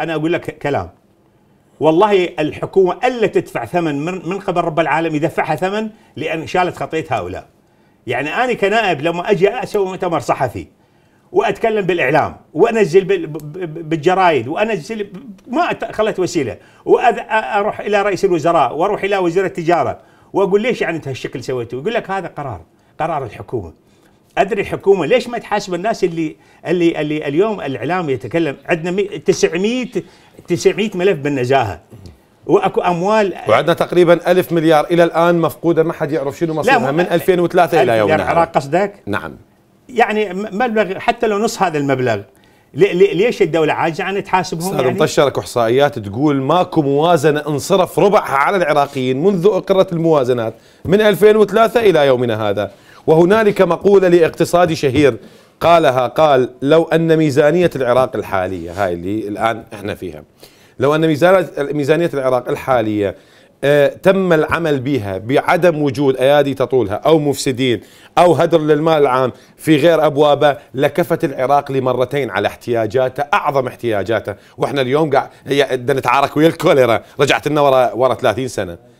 انا اقول لك كلام والله الحكومه الا تدفع ثمن من قبل رب العالمين يدفعها ثمن لان شالت خطيه هؤلاء يعني انا كنائب لما اجي اسوي مؤتمر صحفي واتكلم بالاعلام وانزل بالجرايد وانزل ما خلت وسيله واروح الى رئيس الوزراء واروح الى وزير التجاره واقول ليش يعني انت هالشكل سويته يقول لك هذا قرار قرار الحكومه ادري الحكومه ليش ما تحاسب الناس اللي اللي اللي اليوم الاعلام يتكلم عندنا 900 900 ملف بالنزاهه واكو اموال وعندنا تقريبا 1000 مليار الى الان مفقوده ما حد يعرف شنو مصيرها من 2003 الى يومنا هذا يعني العراق قصدك؟ نعم يعني مبلغ حتى لو نص هذا المبلغ ليش الدولة عاجزة عن تحاسبهم؟ استاذ يعني؟ مطشر اكو احصائيات تقول ماكو موازنة انصرف ربعها على العراقيين منذ اقرت الموازنات من 2003 الى يومنا هذا، وهنالك مقولة لاقتصادي شهير قالها قال لو أن ميزانية العراق الحالية هاي اللي الآن إحنا فيها لو أن ميزانية العراق الحالية آه، تم العمل بها بعدم وجود ايادي تطولها او مفسدين او هدر للمال العام في غير ابوابه لكفت العراق لمرتين على احتياجاته اعظم احتياجاته واحنا اليوم قاعد نتعارك ويا الكوليرا رجعت لنا ورا ورا 30 سنه